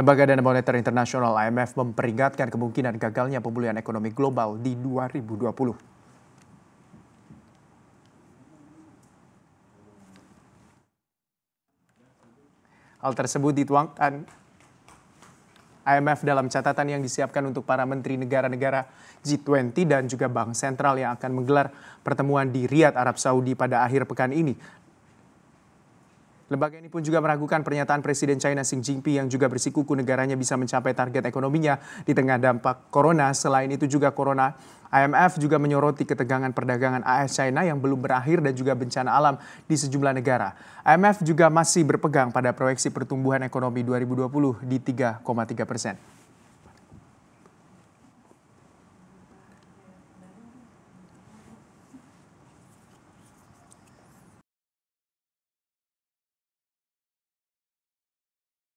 Lembaga Dana Moneter Internasional IMF memperingatkan kemungkinan gagalnya pemulihan ekonomi global di 2020. Hal tersebut dituangkan IMF dalam catatan yang disiapkan untuk para menteri negara-negara G20 dan juga bank sentral yang akan menggelar pertemuan di Riyadh, Arab Saudi pada akhir pekan ini. Lembaga ini pun juga meragukan pernyataan Presiden China Xi Jinping yang juga bersikuku negaranya bisa mencapai target ekonominya di tengah dampak corona. Selain itu juga corona IMF juga menyoroti ketegangan perdagangan AS China yang belum berakhir dan juga bencana alam di sejumlah negara. IMF juga masih berpegang pada proyeksi pertumbuhan ekonomi 2020 di 3,3 persen.